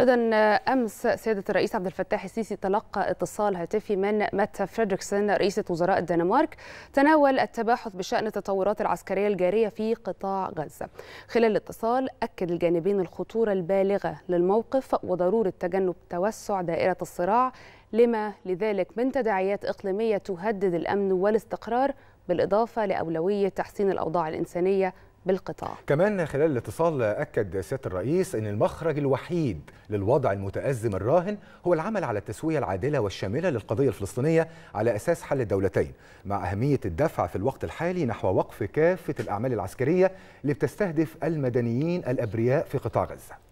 ايضا امس سياده الرئيس عبد الفتاح السيسي تلقى اتصال هاتفي من مات فريدريكسن رئيسه وزراء الدنمارك تناول التباحث بشان التطورات العسكريه الجاريه في قطاع غزه. خلال الاتصال اكد الجانبين الخطوره البالغه للموقف وضروره تجنب توسع دائره الصراع لما لذلك من تداعيات اقليميه تهدد الامن والاستقرار بالاضافه لاولويه تحسين الاوضاع الانسانيه بالقطاع كمان خلال الاتصال أكد سيادة الرئيس أن المخرج الوحيد للوضع المتأزم الراهن هو العمل على التسوية العادلة والشاملة للقضية الفلسطينية على أساس حل الدولتين مع أهمية الدفع في الوقت الحالي نحو وقف كافة الأعمال العسكرية اللي بتستهدف المدنيين الأبرياء في قطاع غزة